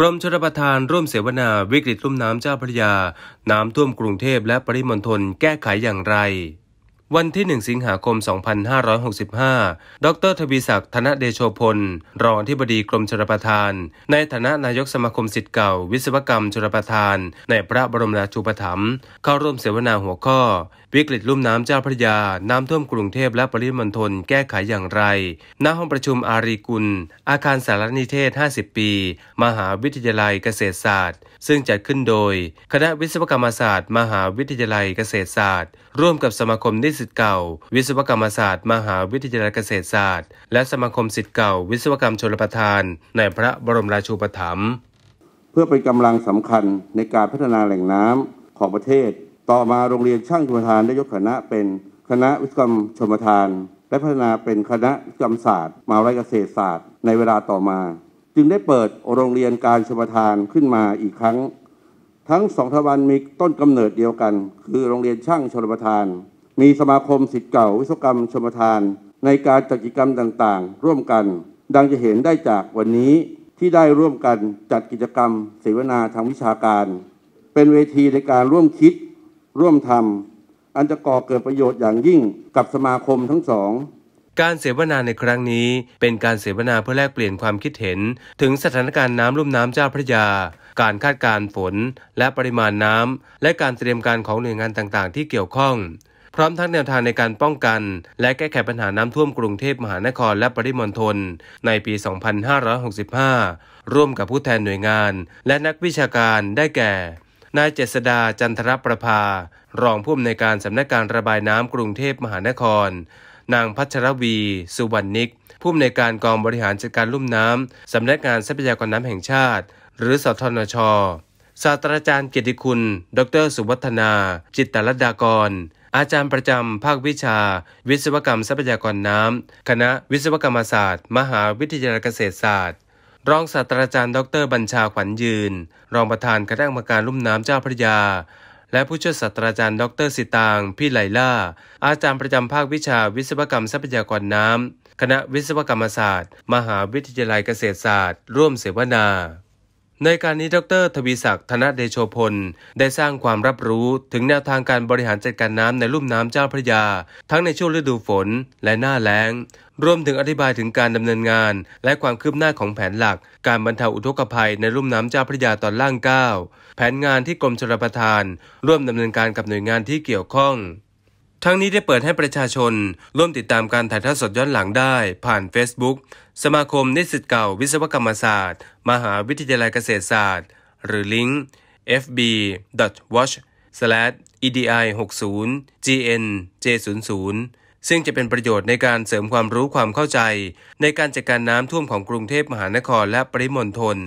กรมชลประทานร่วมเสวนาวิกฤตลุ่มน้ำเจ้าพระยา น้ำท่วมกรุงเทพและปริมณฑลแก้ไขอย่างไรวันที่ 1 สิงหาคม 2565 ดร ทวีศักดิ์ ธนเดโชพล รองที่บดีกรมชลประทาน ในฐานะนายกสมาคมสิทธิ์เก่า วิศวกรรมชลประทาน ในพระบรมราชูปถัมภ์ เข้าร่วมเสวนาหัวข้อ วิกฤตลุ่มน้ำเจ้าพระยา น้ำท่วมกรุงเทพและปริมณฑล แก้ไขอย่างไร ณ ห้องประชุมอารีกุล อาคารสารนิเทศ 50 ปี มหาวิทยาลัยเกษตรศาสตร์ ซึ่งจัดขึ้นโดยคณะวิศวกรรมศาสตร์ มหาวิทยาลัยเกษตรศาสตร์ ร่วมกับสมาคมนิสสิทธิ์เก่าวิศวกรรมศาสตร์มหาวิทยาลัยเกษตรศาสตร์ และสมาคมสิทธิ์เก่าวิศวกรรมชลประทานในพระบรมราชูปถัมภ์เพื่อเป็นกำลังสำคัญในการพัฒนาแหล่งน้ำของประเทศ ต่อมาโรงเรียนช่างชลประทานได้ยกคณะเป็นคณะวิศวกรรมชลประทาน และพัฒนาเป็นคณะวิศวกรรมศาสตร์มหาวิทยาลัยเกษตรศาสตร์ ในเวลาต่อมา จึงได้เปิดโรงเรียนการชลประทานขึ้นมาอีกครั้ง ทั้งสองทบันมีต้นกำเนิดเดียวกัน คือโรงเรียนช่างชลประทานมีสมาคมสิทธิ์เก่าวิศวกรรมชมทาน ในการจัดกิจกรรมต่างๆ ร่วมกัน ดังจะเห็นได้จากวันนี้ที่ได้ร่วมกันจัดกิจกรรม เสวนาทางวิชาการ เป็นเวทีในการร่วมคิด ร่วมทำอันจะก่อเกิดประโยชน์อย่างยิ่งกับสมาคมทั้งสองการเสวนาในครั้งนี้เป็นการเสวนาเพื่อแลกเปลี่ยนความคิดเห็น ถึงสถานการณ์น้ำลุ่มน้ำเจ้าพระยา การคาดการฝนและปริมาณน้ำและการเตรียมการของหน่วยงานต่างๆ ที่เกี่ยวข้องพร้อมทั้งแนวทางในการป้องกัน และแก้ไขปัญหาน้ำท่วมกรุงเทพมหานครและปริมณฑลในปี 2565 ร่วมกับผู้แทนหน่วยงาน และนักวิชาการได้แก่ นายเจษดาจันทรประภา รองผู้อำนวยการสำนักการระบายน้ำกรุงเทพมหานคร นางพัชรวีสุวรรณิก ผู้อำนวยการกองบริหารจัดการลุ่มน้ำสำนักงานทรัพยากรน้ำแห่งชาติ หรือสทนชศาสตราจารย์เกียรติคุณ ดรสุวัฒนา จิตตรดากรอาจารย์ประจำภาควิชา วิศวกรรมทรัพยากรน้ำ คณะวิศวกรรมศาสตร์ มหาวิทยาลัยเกษตรศาสตร์ รองศาสตราจารย์ดรบัญชาขวัญยืน รองประธานคณะกรรมการลุ่มน้ำเจ้าพระยา และผู้ช่วยศาสตราจารย์ดรสิตางพี่ไหลล่า อาจารย์ประจำภาควิชาวิศวกรรมทรัพยากรน้ำ คณะวิศวกรรมศาสตร์ มหาวิทยาลัยเกษตรศาสตร์ ร่วมเสวนาในการนี้ดรทวีศักดิ์ธนเดโชพล ได้สร้างความรับรู้ถึงแนวทางการบริหารจัดการน้ำในลุ่มน้ำเจ้าพระยาทั้งในช่วงฤดูฝนและหน้าแล้ง รวมถึงอธิบายถึงการดำเนินงาน และความคืบหน้าของแผนหลัก การบรรเทาอุทกภัยในลุ่มน้ำเจ้าพระยาตอนล่าง9แผนงานที่กรมชลประทาน ร่วมดำเนินการกับหน่วยงานที่เกี่ยวข้องทั้งนี้ได้เปิดให้ประชาชนร่วมติดตามการถ่ายทอดสดย้อนหลังได้ ผ่าน Facebook สมาคม นิสิตเก่าวิศวกรรมศาสตร์ มหาวิทยาลัยเกษตรศาสตร์ หรือลิงก์ fb.watch/edi60gnj00 ซึ่งจะเป็นประโยชน์ในการเสริมความรู้ความเข้าใจ ในการจัดการน้ำท่วมของกรุงเทพมหานครและปริมณฑล